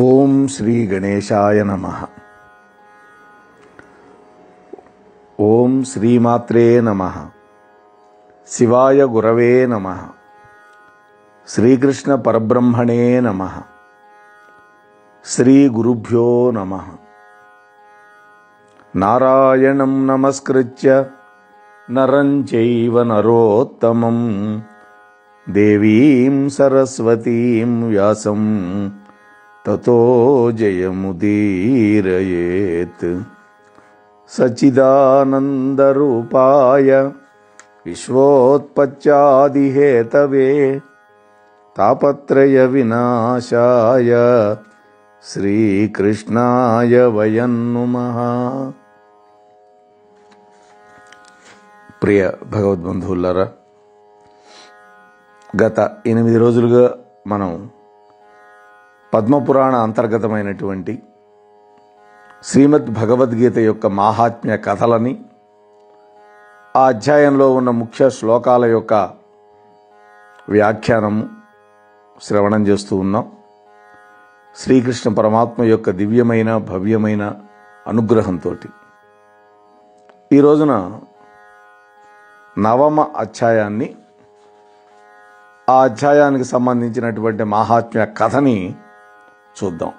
ॐ श्रीगणेशाय नमः ॐ श्रीमात्रे नमः शिवाय गुरवे नमः श्रीकृष्णपरब्रह्मणे नमः श्रीगुरुभ्यो नमः नारायणं नमस्कृत्य नरं चैव नरोत्तमं देवीं सरस्वतीं व्यासम् ततो जयमुदीरयेत् सचिदानन्दरूपाय विश्वोत्पच्चादिहेतवे तापत्रयविनाशाय श्रीकृष्णाय वयं नमः प्रिय भगवत् बन्धुलरा गत రోజులుగా మనం పద్మపురాణ అంతర్గతమైనటువంటి శ్రీమద్ భగవద్గీత యొక్క మాహాత్మ్య కథలని ఆ అధ్యాయంలో ఉన్న ముఖ్య శ్లోకాల యొక్క వ్యాఖ్యానము శ్రవణం చేస్తూ ఉన్నాం శ్రీకృష్ణ పరమాత్మ యొక్క దివ్యమైన భవ్యమైన అనుగ్రహంతో ఈ రోజున నవమ అధ్యాయాన్ని ఆ అధ్యాయానికి సంబంధించినటువంటి మహాత్మ్య కథని చూద్దాం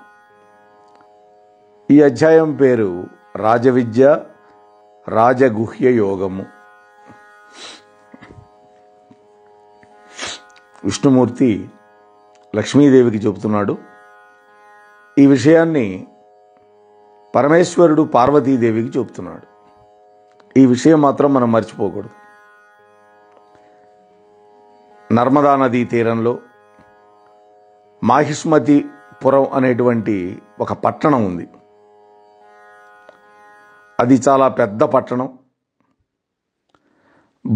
ఈ అధ్యాయం పేరు రాజవిద్య రాజగుహ్య యోగము విష్ణుమూర్తి లక్ష్మీదేవికి చెబుతున్నాడు ఈ విషయాన్ని పరమేశ్వరుడు పార్వతీదేవికి చెబుతున్నాడు ఈ విషయం మాత్రం మనం మర్చిపోకూడదు నర్మదా నదీ తీరంలో మాహిష్మతి పురం అనేటువంటి ఒక పట్టణం ఉంది అది చాలా పెద్ద పట్టణం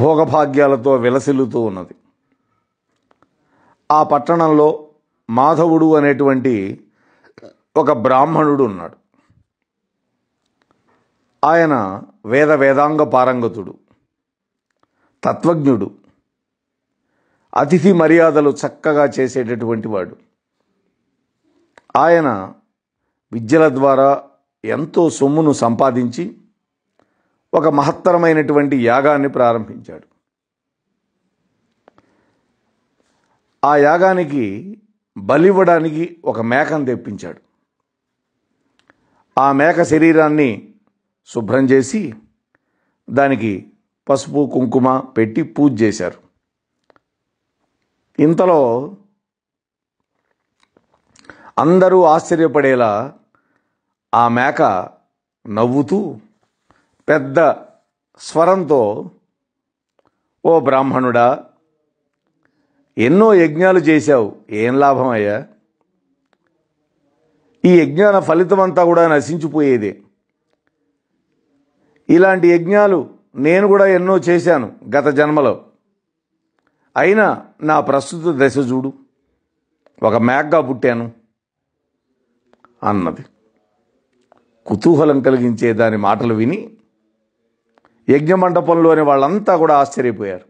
భోగభాగ్యాలతో విలసిల్లుతూ ఉన్నది ఆ పట్టణంలో మాధవుడు అనేటువంటి ఒక బ్రాహ్మణుడు ఉన్నాడు ఆయన వేద వేదాంగ పారంగతుడు తత్వజ్ఞుడు అతిథి మర్యాదలు చక్కగా చేసేటటువంటి వాడు ఆయన విద్యల ద్వారా ఎంతో సొమ్మును సంపాదించి ఒక మహత్తరమైనటువంటి యాగాన్ని ప్రారంభించాడు ఆ యాగానికి బలివ్వడానికి ఒక మేకను తెప్పించాడు ఆ మేక శరీరాన్ని శుభ్రం చేసి దానికి పసుపు కుంకుమ పెట్టి పూజ చేశారు ఇంతలో అందరూ ఆశ్చర్యపడేలా ఆ మేక నవ్వుతూ పెద్ద స్వరంతో ఓ బ్రాహ్మణుడా ఎన్నో యజ్ఞాలు చేశావు ఏం లాభం అయ్యా ఈ యజ్ఞాల ఫలితం అంతా కూడా నశించిపోయేదే ఇలాంటి యజ్ఞాలు నేను కూడా ఎన్నో చేశాను గత జన్మలో అయినా నా ప్రస్తుత దశ చూడు ఒక మేకగా పుట్టాను అన్నది కుతూహలం కలిగించే దాని మాటలు విని యజ్ఞమండపంలోని వాళ్ళంతా కూడా ఆశ్చర్యపోయారు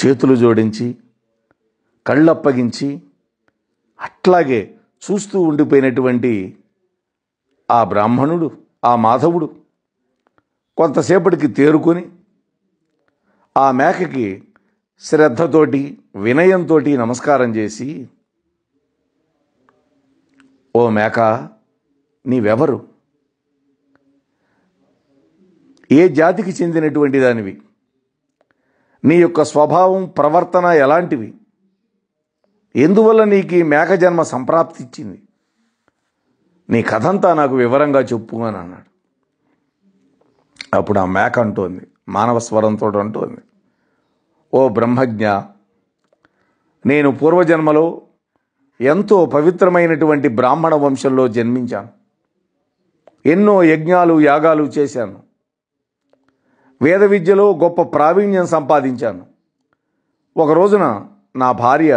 చేతులు జోడించి కళ్ళప్పగించి అట్లాగే చూస్తూ ఉండిపోయినటువంటి ఆ బ్రాహ్మణుడు ఆ మాధవుడు కొంతసేపటికి తేరుకొని ఆ మేకకి శ్రద్ధతోటి వినయంతో నమస్కారం చేసి ఓ మేక నీవెవరు ఏ జాతికి చెందినటువంటి దానివి నీ యొక్క స్వభావం ప్రవర్తన ఎలాంటివి ఎందువల్ల నీకు ఈ మేక జన్మ సంప్రాప్తిచ్చింది నీ కథంతా నాకు వివరంగా చెప్పు అని అన్నాడు అప్పుడు ఆ మేక అంటోంది మానవ స్వరంతో అంటోంది ఓ బ్రహ్మజ్ఞ నేను పూర్వజన్మలో ఎంతో పవిత్రమైనటువంటి బ్రాహ్మణ వంశంలో జన్మించాను ఎన్నో యజ్ఞాలు యాగాలు చేశాను వేద విద్యలో గొప్ప ప్రావీణ్యం సంపాదించాను ఒక రోజున నా భార్య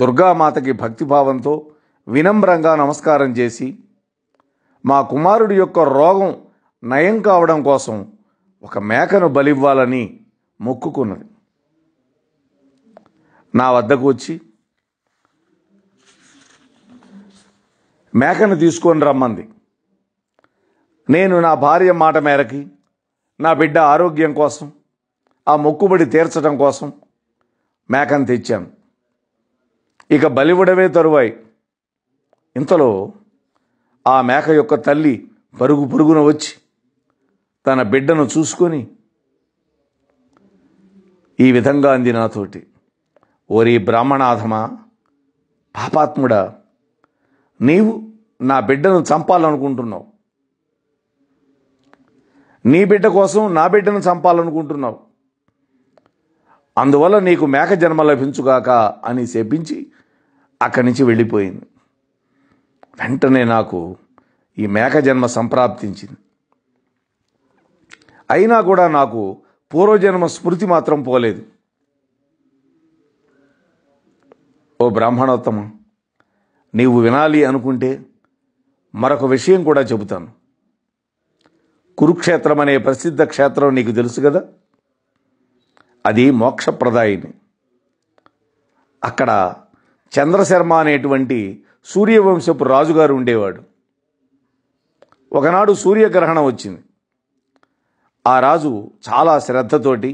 దుర్గామాతకి భక్తిభావంతో వినమ్రంగా నమస్కారం చేసి మా కుమారుడి యొక్క రోగం నయం కావడం కోసం ఒక మేకను బలివ్వాలని మొక్కుకున్నది నా వద్దకు వచ్చి మేకను తీసుకొని రమ్మంది నేను నా భార్య మాట మేరకి నా బిడ్డ ఆరోగ్యం కోసం ఆ మొక్కుబడి తీర్చడం కోసం మేకను తెచ్చాను ఇక బలివుడవే తరువాయి ఇంతలో ఆ మేక యొక్క తల్లి పరుగు పురుగున వచ్చి తన బిడ్డను చూసుకొని ఈ విధంగా అంది నాతోటి ఓరి బ్రాహ్మణాధమా పాపాత్ముడా నీవు నా బిడ్డను చంపాలనుకుంటున్నావు నీ బిడ్డ కోసం నా బిడ్డను చంపాలనుకుంటున్నావు అందువల్ల నీకు మేక జన్మ లభించుగాక అని చెప్పించి అక్కడి నుంచి వెళ్ళిపోయింది వెంటనే నాకు ఈ మేక జన్మ సంప్రాప్తించింది అయినా కూడా నాకు పూర్వజన్మ స్మృతి మాత్రం పోలేదు ఓ బ్రాహ్మణోత్తమం నీవు వినాలి అనుకుంటే మరొక విషయం కూడా చెబుతాను కురుక్షేత్రం అనే ప్రసిద్ధ క్షేత్రం నీకు తెలుసు కదా అది మోక్షప్రదాయిని అక్కడ చంద్రశర్మ అనేటువంటి సూర్యవంశపు రాజుగారు ఉండేవాడు ఒకనాడు సూర్యగ్రహణం వచ్చింది ఆ రాజు చాలా శ్రద్ధతోటి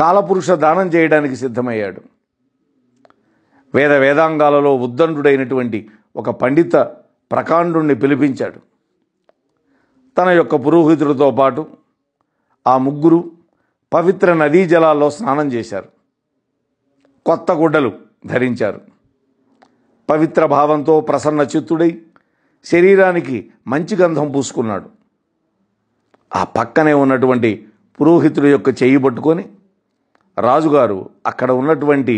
కాలపురుష దానం చేయడానికి సిద్ధమయ్యాడు వేద వేదాంగాలలో ఉద్దండుడైనటువంటి ఒక పండిత ప్రకాండుణ్ణి పిలిపించాడు తన యొక్క పురోహితుడితో పాటు ఆ ముగ్గురు పవిత్ర నదీ జలాల్లో స్నానం చేశారు కొత్త గుడ్డలు ధరించారు పవిత్ర భావంతో ప్రసన్న చిత్తుడై శరీరానికి మంచి గంధం పూసుకున్నాడు ఆ పక్కనే ఉన్నటువంటి పురోహితుడి యొక్క చేయి పట్టుకొని రాజుగారు అక్కడ ఉన్నటువంటి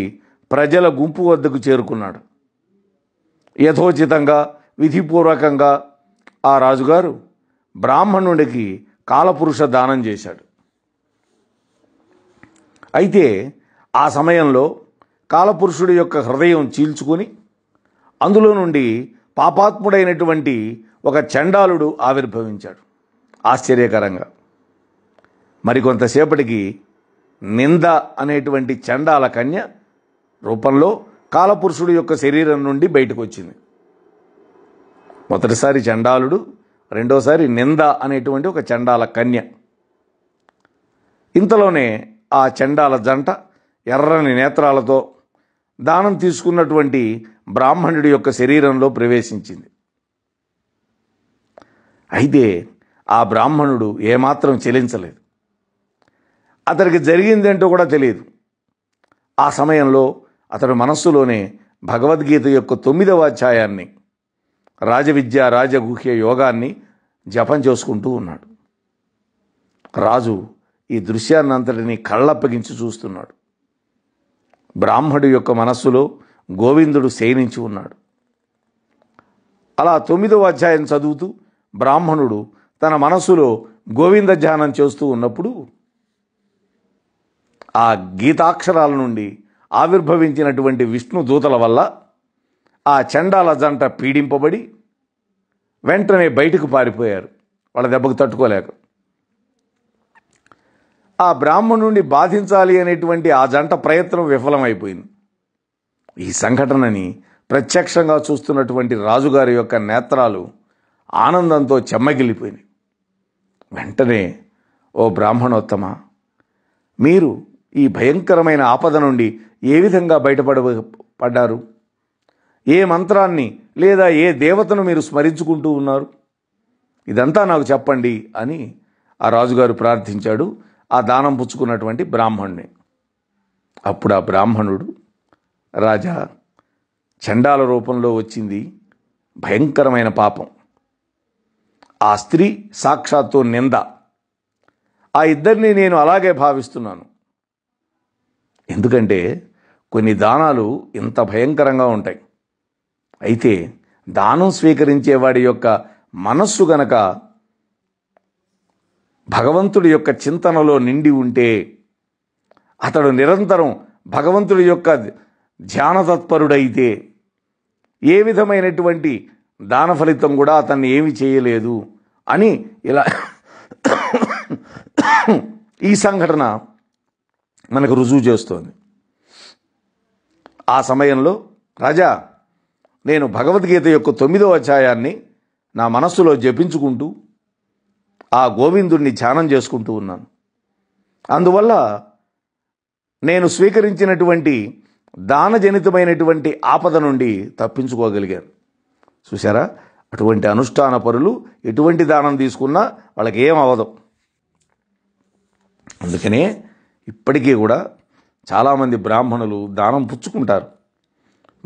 ప్రజల గుంపు వద్దకు చేరుకున్నాడు యథోచితంగా విధిపూర్వకంగా ఆ రాజుగారు బ్రాహ్మణుడికి కాలపురుష దానం చేశాడు అయితే ఆ సమయంలో కాలపురుషుడి యొక్క హృదయం చీల్చుకుని అందులో నుండి పాపాత్ముడైనటువంటి ఒక చండాలుడు ఆవిర్భవించాడు ఆశ్చర్యకరంగా మరికొంతసేపటికి నింద అనేటువంటి చండాల కన్య రూపంలో కాలపురుషుడు యొక్క శరీరం నుండి బయటకు వచ్చింది మొదటిసారి చండాలుడు రెండోసారి నింద అనేటువంటి ఒక చండాల కన్య ఇంతలోనే ఆ చండాల జంట ఎర్రని నేత్రాలతో దానం తీసుకున్నటువంటి బ్రాహ్మణుడి యొక్క శరీరంలో ప్రవేశించింది అయితే ఆ బ్రాహ్మణుడు ఏమాత్రం చెలించలేదు అతనికి జరిగిందేంటో కూడా తెలియదు ఆ సమయంలో అతడు మనస్సులోనే భగవద్గీత యొక్క తొమ్మిదవ అధ్యాయాన్ని రాజవిద్య రాజగుహ్య యోగాన్ని జపం చేసుకుంటూ ఉన్నాడు రాజు ఈ దృశ్యాన్నంతటిని కళ్ళప్పగించి చూస్తున్నాడు బ్రాహ్మడు యొక్క మనస్సులో గోవిందుడు శయనించి ఉన్నాడు అలా తొమ్మిదవ అధ్యాయం చదువుతూ బ్రాహ్మణుడు తన మనస్సులో గోవింద ధ్యానం చేస్తూ ఉన్నప్పుడు ఆ గీతాక్షరాల నుండి ఆవిర్భవించినటువంటి విష్ణు దూతల వల్ల ఆ చండాల జంట పీడింపబడి వెంటనే బయటకు పారిపోయారు వాళ్ళ దెబ్బకు తట్టుకోలేక ఆ బ్రాహ్మణుణ్ణి బాధించాలి అనేటువంటి ఆ జంట ప్రయత్నం విఫలమైపోయింది ఈ సంఘటనని ప్రత్యక్షంగా చూస్తున్నటువంటి రాజుగారి యొక్క నేత్రాలు ఆనందంతో చెమ్మగిలిపోయినాయి వెంటనే ఓ బ్రాహ్మణోత్తమ మీరు ఈ భయంకరమైన ఆపద నుండి ఏ విధంగా బయటపడ పడ్డారు ఏ మంత్రాన్ని లేదా ఏ దేవతను మీరు స్మరించుకుంటూ ఉన్నారు ఇదంతా నాకు చెప్పండి అని ఆ రాజుగారు ప్రార్థించాడు ఆ దానం పుచ్చుకున్నటువంటి బ్రాహ్మణుని అప్పుడు ఆ బ్రాహ్మణుడు రాజా చండాల రూపంలో వచ్చింది భయంకరమైన పాపం ఆ స్త్రీ సాక్షాత్తు నింద ఆ ఇద్దరిని నేను అలాగే భావిస్తున్నాను ఎందుకంటే కొన్ని దానాలు ఇంత భయంకరంగా ఉంటాయి అయితే దానం స్వీకరించేవాడి యొక్క మనస్సు గనక భగవంతుడి యొక్క చింతనలో నిండి ఉంటే అతడు నిరంతరం భగవంతుడి యొక్క ధ్యాన తత్పరుడైతే ఏ విధమైనటువంటి దాన ఫలితం కూడా అతన్ని ఏమి చేయలేదు అని ఇలా ఈ సంఘటన మనకు రుజువు చేస్తోంది ఆ సమయంలో రాజా నేను భగవద్గీత యొక్క తొమ్మిదో అధ్యాయాన్ని నా మనస్సులో జపించుకుంటూ ఆ గోవిందుణ్ణి ధ్యానం చేసుకుంటూ ఉన్నాను అందువల్ల నేను స్వీకరించినటువంటి దానజనితమైనటువంటి ఆపద నుండి తప్పించుకోగలిగాను చూసారా అటువంటి అనుష్ఠాన పరులు ఎటువంటి దానం తీసుకున్నా వాళ్ళకి ఏం అవదు అందుకనే ఇప్పటికీ కూడా చాలామంది బ్రాహ్మణులు దానం పుచ్చుకుంటారు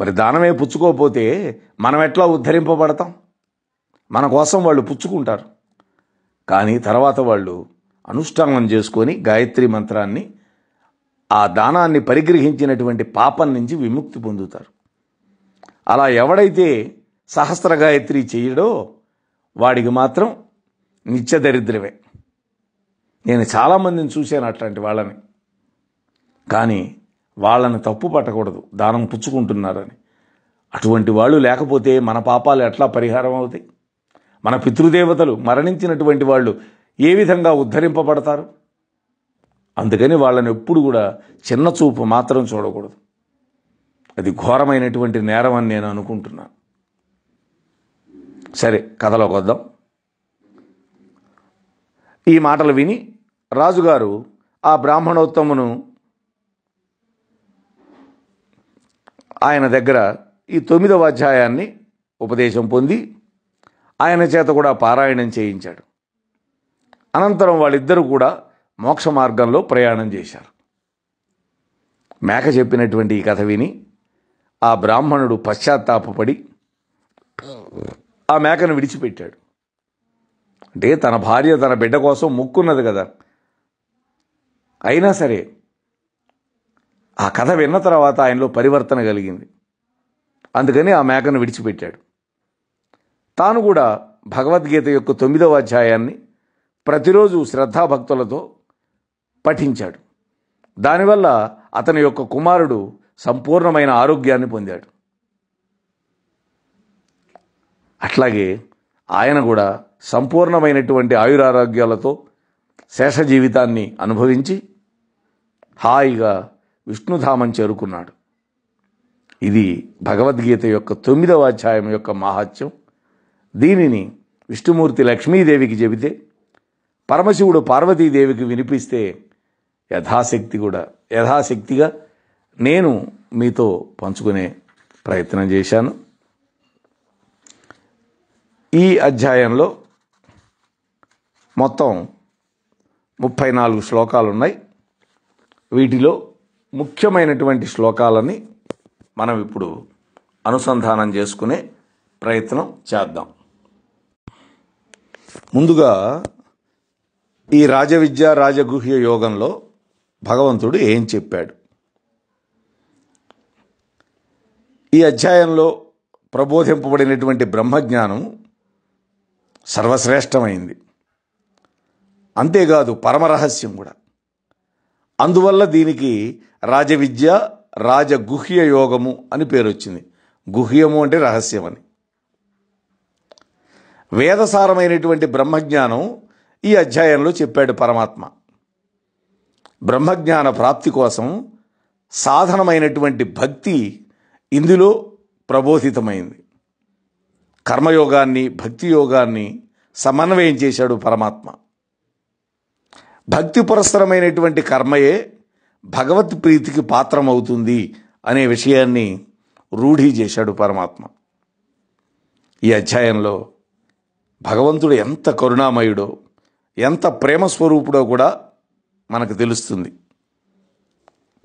మరి దానమే పుచ్చుకోకపోతే మనం ఎట్లా ఉద్ధరింపబడతాం మన కోసం వాళ్ళు పుచ్చుకుంటారు కానీ తర్వాత వాళ్ళు అనుష్ఠానం చేసుకొని గాయత్రి మంత్రాన్ని ఆ దానాన్ని పరిగ్రహించినటువంటి పాపం నుంచి విముక్తి పొందుతారు అలా ఎవడైతే సహస్ర గాయత్రి చేయడో వాడికి మాత్రం నిత్య దరిద్రమే నేను చాలామందిని చూశాను అట్లాంటి వాళ్ళని కానీ వాళ్ళని తప్పు పట్టకూడదు దానం పుచ్చుకుంటున్నారని అటువంటి వాళ్ళు లేకపోతే మన పాపాలు ఎట్లా పరిహారం అవుతాయి మన పితృదేవతలు మరణించినటువంటి వాళ్ళు ఏ విధంగా ఉద్ధరింపబడతారు అందుకని వాళ్ళని ఎప్పుడు కూడా చిన్న చూపు మాత్రం చూడకూడదు అది ఘోరమైనటువంటి నేరం అని నేను అనుకుంటున్నాను సరే కథలోకి వద్దాం ఈ మాటలు విని రాజుగారు ఆ బ్రాహ్మణోత్తమును ఆయన దగ్గర ఈ తొమ్మిదవ అధ్యాయాన్ని ఉపదేశం పొంది ఆయన చేత కూడా పారాయణం చేయించాడు అనంతరం వాళ్ళిద్దరూ కూడా మోక్ష మార్గంలో ప్రయాణం చేశారు మేక చెప్పినటువంటి ఈ కథ విని ఆ బ్రాహ్మణుడు పశ్చాత్తాపడి ఆ మేకను విడిచిపెట్టాడు అంటే తన భార్య తన బిడ్డ కోసం ముక్కున్నది కదా అయినా సరే ఆ కథ విన్న తర్వాత ఆయనలో పరివర్తన కలిగింది అందుకని ఆ మేకను విడిచిపెట్టాడు తాను కూడా భగవద్గీత యొక్క తొమ్మిదవ అధ్యాయాన్ని ప్రతిరోజు శ్రద్ధాభక్తులతో పఠించాడు దానివల్ల అతని యొక్క కుమారుడు సంపూర్ణమైన ఆరోగ్యాన్ని పొందాడు అట్లాగే ఆయన కూడా సంపూర్ణమైనటువంటి ఆయురారోగ్యాలతో శేష జీవితాన్ని అనుభవించి హాయిగా విష్ణుధామం చేరుకున్నాడు ఇది భగవద్గీత యొక్క తొమ్మిదవ అధ్యాయం యొక్క మహత్యం దీనిని విష్ణుమూర్తి లక్ష్మీదేవికి చెబితే పరమశివుడు పార్వతీదేవికి వినిపిస్తే యథాశక్తి కూడా యథాశక్తిగా నేను మీతో పంచుకునే ప్రయత్నం చేశాను ఈ అధ్యాయంలో మొత్తం ముప్పై నాలుగు శ్లోకాలు ఉన్నాయి వీటిలో ముఖ్యమైనటువంటి శ్లోకాలని మనం ఇప్పుడు అనుసంధానం చేసుకునే ప్రయత్నం చేద్దాం ముందుగా ఈ రాజవిద్య రాజగుహ్య యోగంలో భగవంతుడు ఏం చెప్పాడు ఈ అధ్యాయంలో ప్రబోధింపబడినటువంటి బ్రహ్మజ్ఞానం సర్వశ్రేష్టమైంది అంతేకాదు పరమరహస్యం కూడా అందువల్ల దీనికి రాజవిద్య రాజగుహ్య యోగము అని పేరు వచ్చింది గుహ్యము అంటే రహస్యం అని వేదసారమైనటువంటి బ్రహ్మజ్ఞానం ఈ అధ్యాయంలో చెప్పాడు పరమాత్మ బ్రహ్మజ్ఞాన ప్రాప్తి కోసం సాధనమైనటువంటి భక్తి ఇందులో ప్రబోధితమైంది కర్మయోగాన్ని భక్తి యోగాన్ని సమన్వయం చేశాడు పరమాత్మ భక్తి పురస్సరమైనటువంటి కర్మయే భగవత్ ప్రీతికి పాత్రమవుతుంది అనే విషయాన్ని రూఢీ చేశాడు పరమాత్మ ఈ అధ్యాయంలో భగవంతుడు ఎంత కరుణామయుడో ఎంత ప్రేమస్వరూపుడో కూడా మనకు తెలుస్తుంది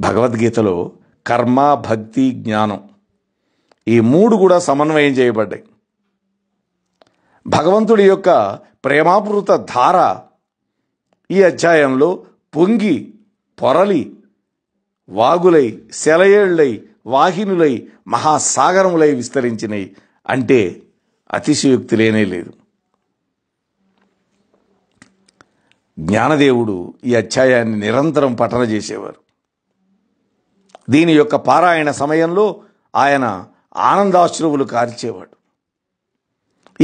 భగవద్గీతలో కర్మ భక్తి జ్ఞానం ఈ మూడు కూడా సమన్వయం చేయబడ్డాయి భగవంతుడి యొక్క ప్రేమాపృత ధార ఈ అధ్యాయంలో పొంగి పొరలి వాగులై సెలయేళ్లై వాహినులై మహాసాగరములై విస్తరించినై అంటే అతిశయోక్తి లేనే లేదు జ్ఞానదేవుడు ఈ అధ్యాయాన్ని నిరంతరం పఠన చేసేవారు దీని యొక్క పారాయణ సమయంలో ఆయన ఆనందాశ్రువులు కార్చేవాడు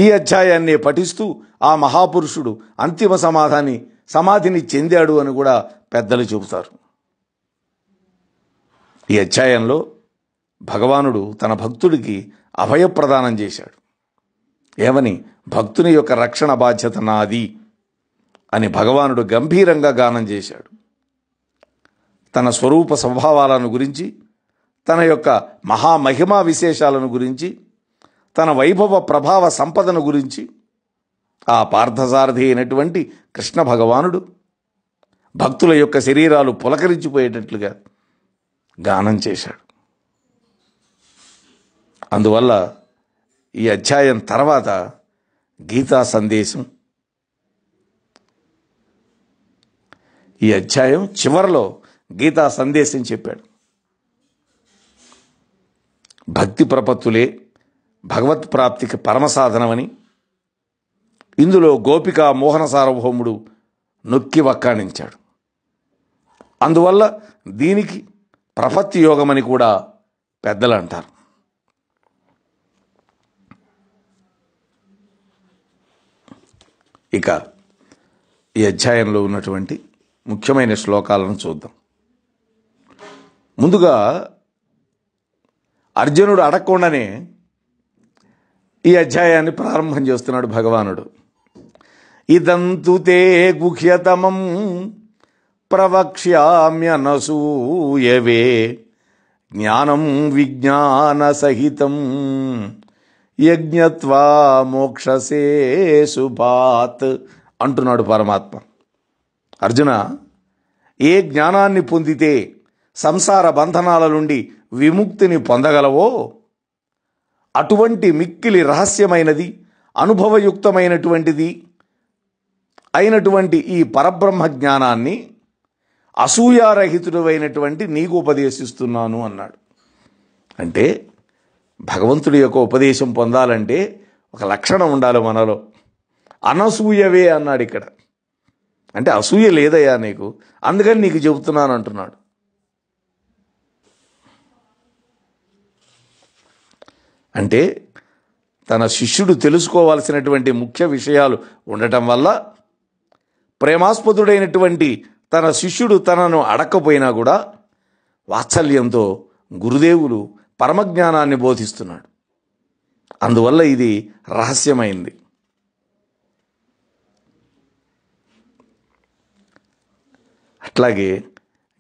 ఈ అధ్యాయాన్ని పఠిస్తూ ఆ మహాపురుషుడు అంతిమ సమాధాని సమాధిని చెందాడు అని కూడా పెద్దలు చెబుతారు ఈ అధ్యాయంలో భగవానుడు తన భక్తుడికి అభయప్రదానం చేశాడు ఏమని భక్తుని యొక్క రక్షణ బాధ్యత నాది అని భగవానుడు గంభీరంగా గానం చేశాడు తన స్వరూప స్వభావాలను గురించి తన యొక్క మహామహిమా విశేషాలను గురించి తన వైభవ ప్రభావ సంపదను గురించి ఆ పార్థసారథి అయినటువంటి కృష్ణ భగవానుడు భక్తుల యొక్క శరీరాలు పులకరించిపోయేటట్లుగా గానం చేశాడు అందువల్ల ఈ అధ్యాయం తర్వాత గీతా సందేశం ఈ అధ్యాయం చివరిలో గీతా సందేశం చెప్పాడు భక్తి ప్రపత్తులే భగవత్ ప్రాప్తికి పరమసాధనమని ఇందులో గోపికా మోహన సార్వభౌముడు నొక్కి వక్కాణించాడు అందువల్ల దీనికి ప్రపత్తి యోగం అని కూడా పెద్దలు అంటారు ఇక ఈ అధ్యాయంలో ఉన్నటువంటి ముఖ్యమైన శ్లోకాలను చూద్దాం ముందుగా అర్జునుడు అడగకుండానే ఈ అధ్యాయాన్ని ప్రారంభం చేస్తున్నాడు భగవానుడు ఇదంతు గుహ్యతమం ప్రవక్ష్యామ్యనసూయవే జ్ఞానం విజ్ఞానసహితం యజ్ఞత్వా మోక్షసే సుభాత్ అంటున్నాడు పరమాత్మ అర్జున ఏ జ్ఞానాన్ని పొందితే సంసార బంధనాల నుండి విముక్తిని పొందగలవో అటువంటి మిక్కిలి రహస్యమైనది అనుభవయుక్తమైనటువంటిది అయినటువంటి ఈ పరబ్రహ్మ జ్ఞానాన్ని అసూయారహితుడైనటువంటి నీకు ఉపదేశిస్తున్నాను అన్నాడు అంటే భగవంతుడి యొక్క ఉపదేశం పొందాలంటే ఒక లక్షణం ఉండాలి మనలో అనసూయవే అన్నాడు ఇక్కడ అంటే అసూయ లేదయ్యా నీకు అందుకని నీకు చెబుతున్నాను అంటున్నాడు అంటే తన శిష్యుడు తెలుసుకోవాల్సినటువంటి ముఖ్య విషయాలు ఉండటం వల్ల ప్రేమాస్పదుడైనటువంటి తన శిష్యుడు తనను అడక్కపోయినా కూడా వాత్సల్యంతో గురుదేవులు పరమజ్ఞానాన్ని బోధిస్తున్నాడు అందువల్ల ఇది రహస్యమైంది అట్లాగే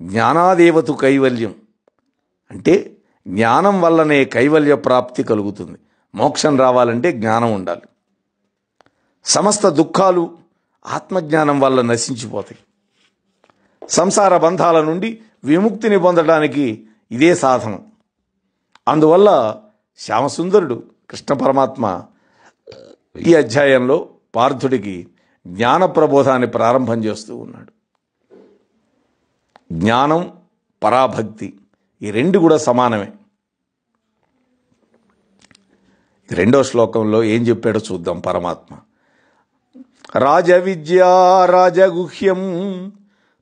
జ్ఞానాదేవతు కైవల్యం అంటే జ్ఞానం వల్లనే కైవల్య ప్రాప్తి కలుగుతుంది మోక్షం రావాలంటే జ్ఞానం ఉండాలి సమస్త దుఃఖాలు ఆత్మజ్ఞానం వల్ల నశించిపోతాయి సంసార బంధాల నుండి విముక్తిని పొందడానికి ఇదే సాధనం అందువల్ల శ్యామసుందరుడు కృష్ణ పరమాత్మ ఈ అధ్యాయంలో పార్థుడికి జ్ఞాన ప్రబోధాన్ని ప్రారంభం చేస్తూ ఉన్నాడు జ్ఞానం పరాభక్తి ఈ రెండు కూడా సమానమే రెండో శ్లోకంలో ఏం చెప్పాడో చూద్దాం పరమాత్మ రాజవిద్యా రాజగుహ్యం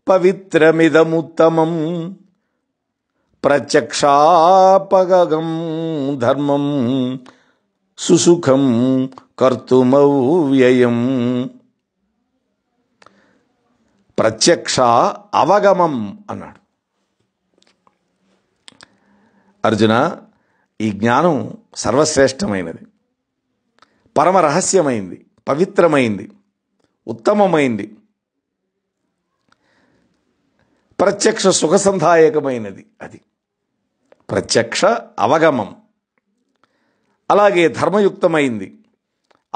పవిత్రమిదముత్తమం ప్రత్యక్షాపగం ధర్మం సుసుఖం కర్తుమవ్యయం ప్రత్యక్ష అవగమం అన్నాడు అర్జున ఈ జ్ఞానం సర్వశ్రేష్టమైనది పరమరహస్యమైంది పవిత్రమైంది ఉత్తమమైంది ప్రత్యక్ష సుఖసంధాయకమైనది అది ప్రత్యక్ష అవగమం అలాగే ధర్మయుక్తమైంది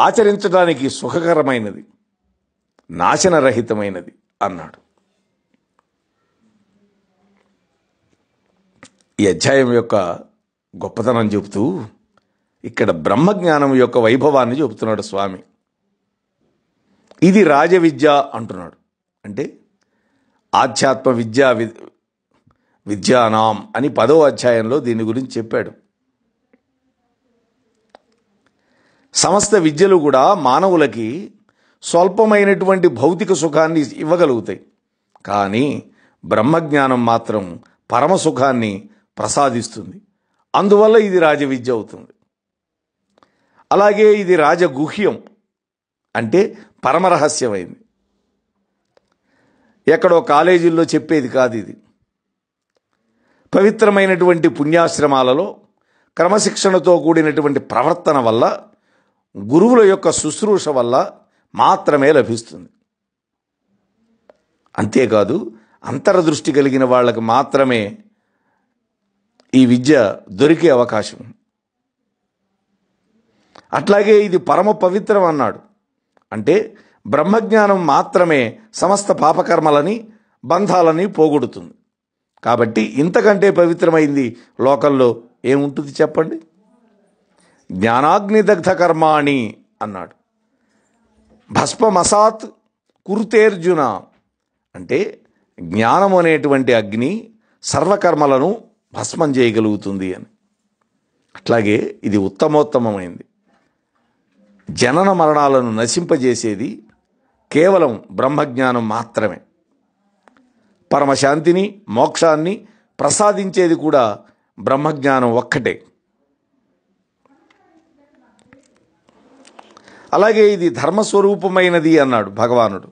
ఆచరించడానికి సుఖకరమైనది నాశనరహితమైనది అన్నాడు ఈ అధ్యాయం యొక్క గొప్పతనం చెబుతూ ఇక్కడ బ్రహ్మజ్ఞానం యొక్క వైభవాన్ని చెబుతున్నాడు స్వామి ఇది రాజవిద్య అంటున్నాడు అంటే ఆధ్యాత్మ విద్యా విద్యానాం అని పదో అధ్యాయంలో దీని గురించి చెప్పాడు సమస్త విద్యలు కూడా మానవులకి స్వల్పమైనటువంటి భౌతిక సుఖాన్ని ఇవ్వగలుగుతాయి కానీ బ్రహ్మజ్ఞానం మాత్రం పరమ సుఖాన్ని ప్రసాదిస్తుంది అందువల్ల ఇది రాజవిద్య అవుతుంది అలాగే ఇది రాజగుహ్యం అంటే పరమరహస్యమైంది ఎక్కడో కాలేజీల్లో చెప్పేది కాదు ఇది పవిత్రమైనటువంటి పుణ్యాశ్రమాలలో క్రమశిక్షణతో కూడినటువంటి ప్రవర్తన వల్ల గురువుల యొక్క శుశ్రూష వల్ల మాత్రమే లభిస్తుంది అంతేకాదు అంతర్దృష్టి కలిగిన వాళ్ళకు మాత్రమే ఈ విద్య దొరికే అవకాశం అట్లాగే ఇది పరమ పవిత్రం అన్నాడు అంటే బ్రహ్మజ్ఞానం మాత్రమే సమస్త పాపకర్మలని బంధాలని పోగొడుతుంది కాబట్టి ఇంతకంటే పవిత్రమైంది లోకంలో ఏముంటుంది చెప్పండి జ్ఞానాగ్నిదగ్ధ కర్మాణి అన్నాడు భస్మమసాత్ కురుతేర్జున అంటే జ్ఞానం అనేటువంటి అగ్ని సర్వకర్మలను భస్మం చేయగలుగుతుంది అని అట్లాగే ఇది ఉత్తమోత్తమైంది జనన మరణాలను నశింపజేసేది కేవలం బ్రహ్మజ్ఞానం మాత్రమే పరమశాంతిని మోక్షాన్ని ప్రసాదించేది కూడా బ్రహ్మజ్ఞానం ఒక్కటే అలాగే ఇది ధర్మస్వరూపమైనది అన్నాడు భగవానుడు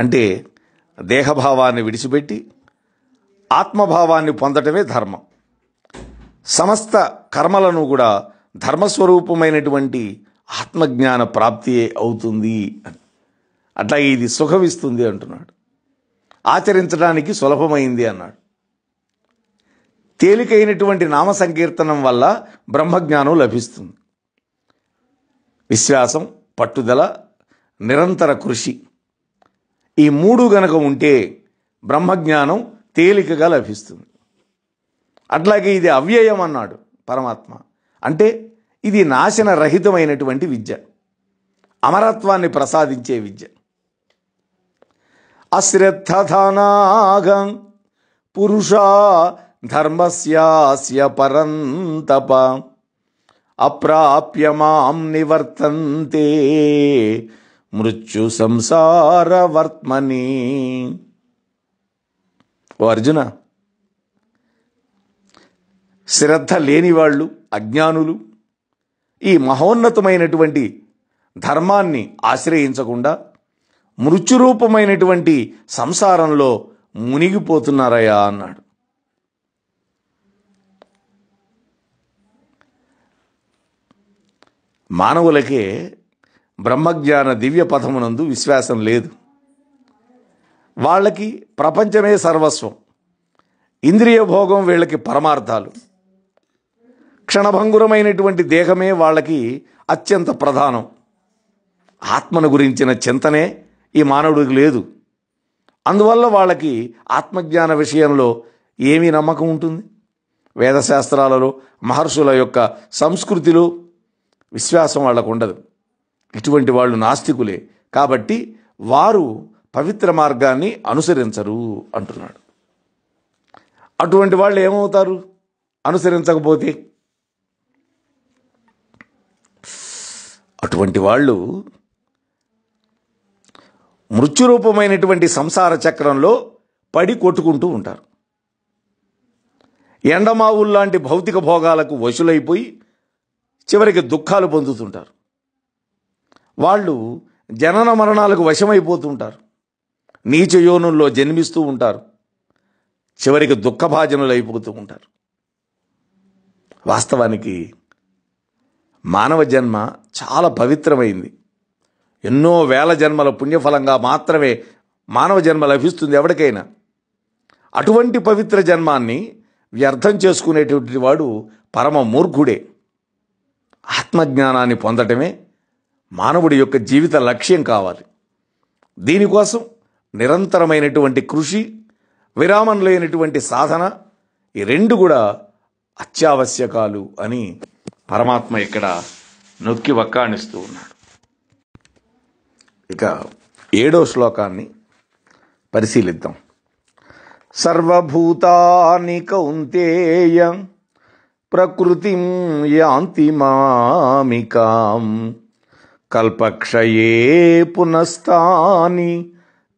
అంటే దేహభావాన్ని విడిచిపెట్టి ఆత్మభావాన్ని పొందటమే ధర్మం సమస్త కర్మలను కూడా ధర్మస్వరూపమైనటువంటి ఆత్మజ్ఞాన ప్రాప్తియే అవుతుంది అని అట్లా ఇది సుఖమిస్తుంది అంటున్నాడు ఆచరించడానికి సులభమైంది అన్నాడు తేలికైనటువంటి నామ సంకీర్తనం వల్ల బ్రహ్మజ్ఞానం లభిస్తుంది విశ్వాసం పట్టుదల నిరంతర కృషి ఈ మూడు గనక ఉంటే బ్రహ్మజ్ఞానం తేలికగా లభిస్తుంది అట్లాగే ఇది అవ్యయం అన్నాడు పరమాత్మ అంటే ఇది నాశన రహితమైనటువంటి విద్య అమరత్వాన్ని ప్రసాదించే విద్య అశ్రద్ధనాగ పురుషా ధర్మస్యాస్య పరంతప అప్రాప్య మాం నివర్తంతే మృత్యు వర్త్మని ఓ అర్జున శ్రద్ధ లేనివాళ్ళు అజ్ఞానులు ఈ మహోన్నతమైనటువంటి ధర్మాన్ని ఆశ్రయించకుండా మృత్యురూపమైనటువంటి సంసారంలో మునిగిపోతున్నారయ్యా అన్నాడు మానవులకే బ్రహ్మజ్ఞాన దివ్య పథమునందు విశ్వాసం లేదు వాళ్ళకి ప్రపంచమే సర్వస్వం ఇంద్రియ భోగం వీళ్ళకి పరమార్థాలు క్షణభంగురమైనటువంటి దేహమే వాళ్ళకి అత్యంత ప్రధానం ఆత్మను గురించిన చింతనే ఈ మానవుడికి లేదు అందువల్ల వాళ్ళకి ఆత్మజ్ఞాన విషయంలో ఏమీ నమ్మకం ఉంటుంది వేదశాస్త్రాలలో మహర్షుల యొక్క సంస్కృతిలో విశ్వాసం వాళ్ళకు ఉండదు ఇటువంటి వాళ్ళు నాస్తికులే కాబట్టి వారు పవిత్ర మార్గాన్ని అనుసరించరు అంటున్నాడు అటువంటి వాళ్ళు ఏమవుతారు అనుసరించకపోతే అటువంటి వాళ్ళు మృత్యురూపమైనటువంటి సంసార చక్రంలో పడి కొట్టుకుంటూ ఉంటారు ఎండమావుల్లాంటి భౌతిక భోగాలకు వశులైపోయి చివరికి దుఃఖాలు పొందుతుంటారు వాళ్ళు జనన మరణాలకు వశమైపోతుంటారు నీచ యోనుల్లో జన్మిస్తూ ఉంటారు చివరికి దుఃఖభాజనులు అయిపోతూ ఉంటారు వాస్తవానికి మానవ జన్మ చాలా పవిత్రమైంది ఎన్నో వేల జన్మల పుణ్యఫలంగా మాత్రమే మానవ జన్మ లభిస్తుంది ఎవరికైనా అటువంటి పవిత్ర జన్మాన్ని వ్యర్థం చేసుకునేటువంటి వాడు పరమ మూర్ఖుడే ఆత్మజ్ఞానాన్ని పొందటమే మానవుడి యొక్క జీవిత లక్ష్యం కావాలి దీనికోసం నిరంతరమైనటువంటి కృషి విరామం లేనటువంటి సాధన ఈ రెండు కూడా అత్యావశ్యకాలు అని పరమాత్మ ఇక్కడ నొక్కి వక్కాణిస్తూ ఉన్నాడు ఇక ఏడో శ్లోకాన్ని పరిశీలిద్దాం సర్వభూతాని కౌంతేయ ప్రకృతి యాంతి మామికాం కల్పక్షయే పునస్తాని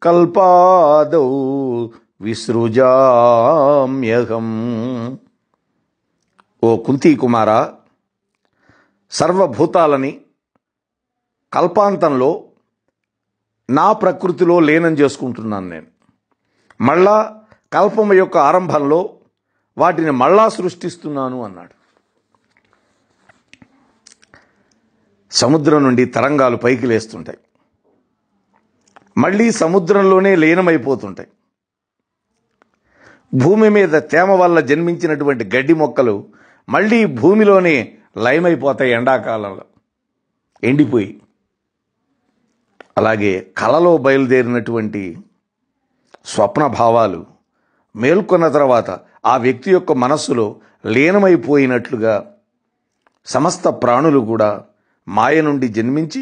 కల్పాదౌ విసృజామ్యహం ఓ కుంతీ కుమార సర్వభూతాలని కల్పాంతంలో నా ప్రకృతిలో లేనం చేసుకుంటున్నాను నేను మళ్ళా కల్పము యొక్క ఆరంభంలో వాటిని మళ్ళా సృష్టిస్తున్నాను అన్నాడు సముద్రం నుండి తరంగాలు పైకి లేస్తుంటాయి మళ్ళీ సముద్రంలోనే లీనమైపోతుంటాయి భూమి మీద తేమ వల్ల జన్మించినటువంటి గడ్డి మొక్కలు మళ్ళీ భూమిలోనే లయమైపోతాయి ఎండాకాలంలో ఎండిపోయి అలాగే కళలో బయలుదేరినటువంటి స్వప్న భావాలు మేల్కొన్న తర్వాత ఆ వ్యక్తి యొక్క మనస్సులో లీనమైపోయినట్లుగా సమస్త ప్రాణులు కూడా మాయ నుండి జన్మించి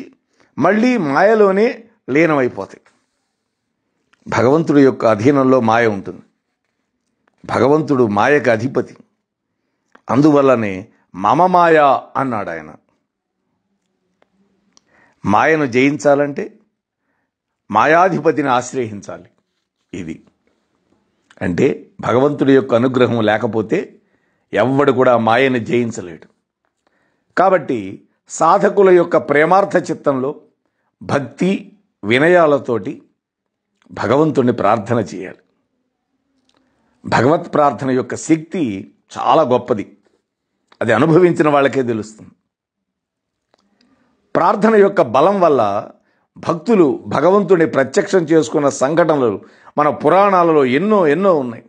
మళ్ళీ మాయలోనే లీనమైపోతాయి భగవంతుడి యొక్క అధీనంలో మాయ ఉంటుంది భగవంతుడు మాయకు అధిపతి అందువల్లనే మమ మాయ అన్నాడు ఆయన మాయను జయించాలంటే మాయాధిపతిని ఆశ్రయించాలి ఇది అంటే భగవంతుడి యొక్క అనుగ్రహం లేకపోతే ఎవ్వడు కూడా మాయను జయించలేడు కాబట్టి సాధకుల యొక్క ప్రేమార్థ చిత్తంలో భక్తి వినయాలతోటి భగవంతుణ్ణి ప్రార్థన చేయాలి భగవత్ ప్రార్థన యొక్క శక్తి చాలా గొప్పది అది అనుభవించిన వాళ్ళకే తెలుస్తుంది ప్రార్థన యొక్క బలం వల్ల భక్తులు భగవంతుని ప్రత్యక్షం చేసుకున్న సంఘటనలు మన పురాణాలలో ఎన్నో ఎన్నో ఉన్నాయి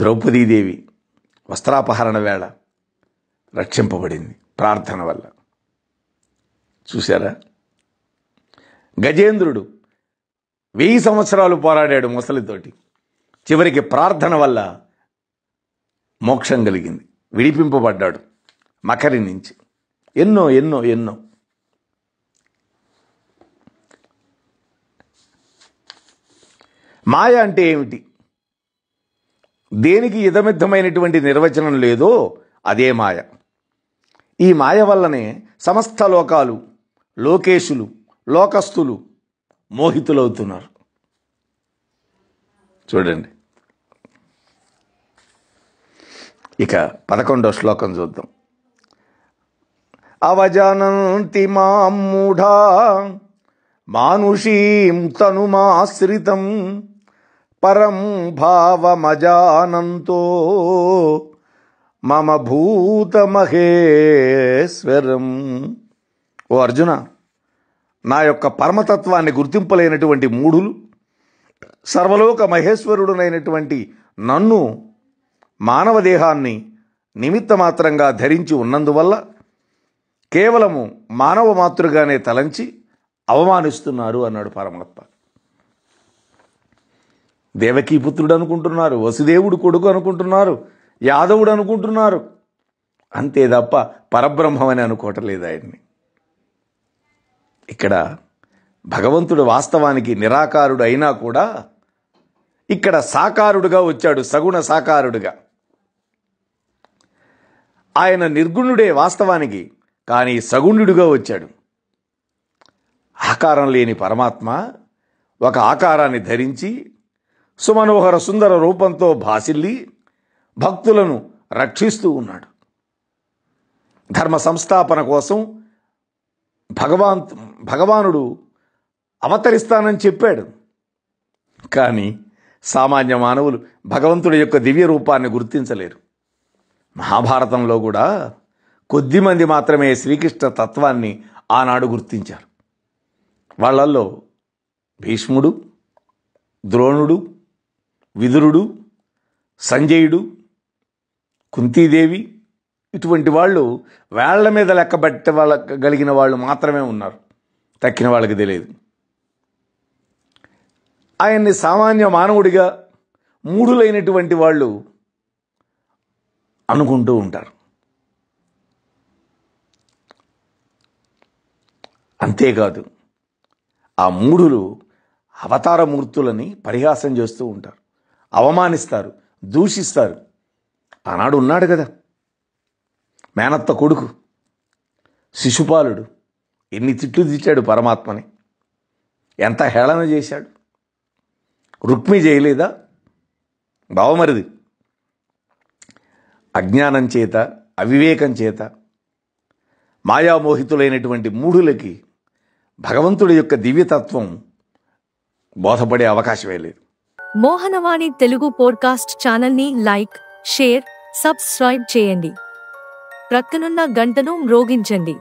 ద్రౌపదీదేవి వస్త్రాపహరణ వేళ రక్షింపబడింది ప్రార్థన వల్ల చూశారా గజేంద్రుడు వెయ్యి సంవత్సరాలు పోరాడాడు ముసలితోటి చివరికి ప్రార్థన వల్ల మోక్షం కలిగింది విడిపింపబడ్డాడు మకరి నుంచి ఎన్నో ఎన్నో ఎన్నో మాయ అంటే ఏమిటి దేనికి ఇదమిద్దమైనటువంటి నిర్వచనం లేదో అదే మాయ ఈ మాయ వల్లనే సమస్త లోకాలు లోకేశులు లోకస్తులు మోహితులవుతున్నారు చూడండి ఇక పదకొండో శ్లోకం చూద్దాం అవజనంతి మాం మూఢా మానుషీం తనుమాశ్రితం పరం భావమజానంతో మమ భూతమహేశ్వరం ఓ అర్జున నా యొక్క పరమతత్వాన్ని గుర్తింపలేనటువంటి మూఢులు సర్వలోక మహేశ్వరుడునైనటువంటి నన్ను మానవ దేహాన్ని నిమిత్తమాత్రంగా ధరించి ఉన్నందువల్ల కేవలము మానవ మాతృగానే తలంచి అవమానిస్తున్నారు అన్నాడు పరమాత్మ దేవకీపుత్రుడు అనుకుంటున్నారు వసుదేవుడు కొడుకు అనుకుంటున్నారు యాదవుడు అనుకుంటున్నారు అంతే తప్ప పరబ్రహ్మమని అనుకోవటం లేదు ఆయన్ని ఇక్కడ భగవంతుడు వాస్తవానికి నిరాకారుడు అయినా కూడా ఇక్కడ సాకారుడుగా వచ్చాడు సగుణ సాకారుడుగా ఆయన నిర్గుణుడే వాస్తవానికి కానీ సగుణుడిగా వచ్చాడు ఆకారం లేని పరమాత్మ ఒక ఆకారాన్ని ధరించి సుమనోహర సుందర రూపంతో భాసిల్లి భక్తులను రక్షిస్తూ ఉన్నాడు ధర్మ సంస్థాపన కోసం భగవాన్ భగవానుడు అవతరిస్తానని చెప్పాడు కానీ సామాన్య మానవులు భగవంతుడి యొక్క దివ్య రూపాన్ని గుర్తించలేరు మహాభారతంలో కూడా కొద్దిమంది మాత్రమే శ్రీకృష్ణ తత్వాన్ని ఆనాడు గుర్తించారు వాళ్ళల్లో భీష్ముడు ద్రోణుడు విదురుడు సంజయుడు కుంతీదేవి ఇటువంటి వాళ్ళు వేళ్ల మీద లెక్కబట్ట వాళ్ళ కలిగిన వాళ్ళు మాత్రమే ఉన్నారు తక్కిన వాళ్ళకి తెలియదు ఆయన్ని సామాన్య మానవుడిగా మూడులైనటువంటి వాళ్ళు అనుకుంటూ ఉంటారు అంతేకాదు ఆ మూఢులు అవతారమూర్తులని పరిహాసం చేస్తూ ఉంటారు అవమానిస్తారు దూషిస్తారు ఆనాడు ఉన్నాడు కదా మేనత్త కొడుకు శిశుపాలుడు ఎన్ని తిట్లు తిట్టాడు పరమాత్మని ఎంత హేళన చేశాడు రుక్మి చేయలేదా బావమరిది అజ్ఞానం చేత అవివేకం చేత మాయామోహితులైనటువంటి మూఢులకి భగవంతుడి యొక్క దివ్యతత్వం బోధపడే అవకాశమే లేదు మోహనవాణి తెలుగు పోడ్కాస్ట్ ఛానల్ని లైక్ షేర్ సబ్స్క్రైబ్ చేయండి ప్రక్కనున్న గంటను మ్రోగించండి